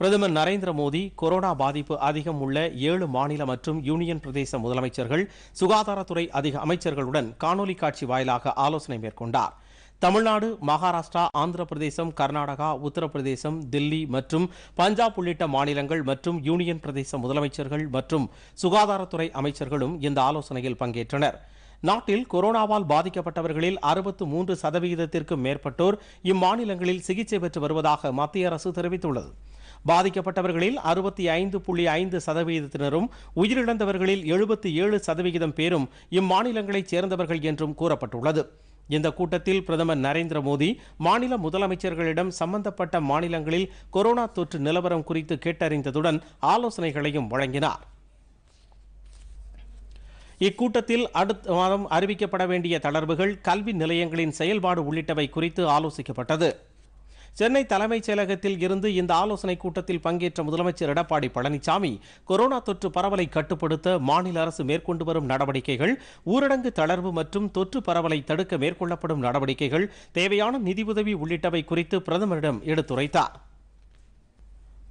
பிரதமர் நரேந்திர மோடி கொரோனா பாதிப்பு அதிகம் உள்ள ஏழு மாநில மற்றும் யூனியன் பிரதேச முதலமைச்சர்கள் சுகாதாரத்துறை அதிக அமைச்சர்களுடன் காணொலி காட்சி வாயிலாக ஆலோசனை மேற்கொண்டார் தமிழ்நாடு மகாராஷ்டிரா ஆந்திர பிரதேசம் கர்நாடகா உத்தரப்பிரதேசம் தில்லி மற்றும் பஞ்சாப் உள்ளிட்ட மாநிலங்கள் மற்றும் யூனியன் பிரதேச முதலமைச்சர்கள் மற்றும் சுகாதாரத்துறை அமைச்சர்களும் இந்த ஆலோசனையில் பங்கேற்றனர் நாட்டில் கொரோனாவால் பாதிக்கப்பட்டவர்களில் அறுபத்து மூன்று சதவிகிதத்திற்கும் மேற்பட்டோர் இம்மாநிலங்களில் சிகிச்சை பெற்று வருவதாக மத்திய அரசு தெரிவித்துள்ளது பாதிக்கப்பட்டவர்களில் அறுபத்தி ஐந்து புள்ளி ஐந்து சதவீதத்தினரும் உயிரிழந்தவர்களில் எழுபத்தி ஏழு சதவிகிதம் பேரும் இம்மாநிலங்களைச் சேர்ந்தவர்கள் என்றும் கூறப்பட்டுள்ளது இந்த கூட்டத்தில் பிரதமர் நரேந்திர மோடி மாநில முதலமைச்சர்களிடம் சம்பந்தப்பட்ட மாநிலங்களில் கொரோனா தொற்று நிலவரம் குறித்து கேட்டறிந்ததுடன் ஆலோசனைகளையும் வழங்கினார் இக்கூட்டத்தில் அடுத்த மாதம் அறிவிக்கப்பட வேண்டிய தளர்வுகள் கல்வி நிலையங்களின் செயல்பாடு உள்ளிட்டவை குறித்து ஆலோசிக்கப்பட்டது சென்னை தலைமைச் செயலகத்தில் இருந்து இந்த ஆலோசனைக் கூட்டத்தில் பங்கேற்ற முதலமைச்சர் எடப்பாடி பழனிசாமி கொரோனா தொற்று பரவலை கட்டுப்படுத்த மாநில அரசு மேற்கொண்டு வரும் நடவடிக்கைகள் ஊரடங்கு தளர்வு மற்றும் தொற்று பரவலை தடுக்க மேற்கொள்ளப்படும் நடவடிக்கைகள் தேவையான நிதியுதவி உள்ளிட்டவை குறித்து பிரதமரிடம் எடுத்துரைத்தார்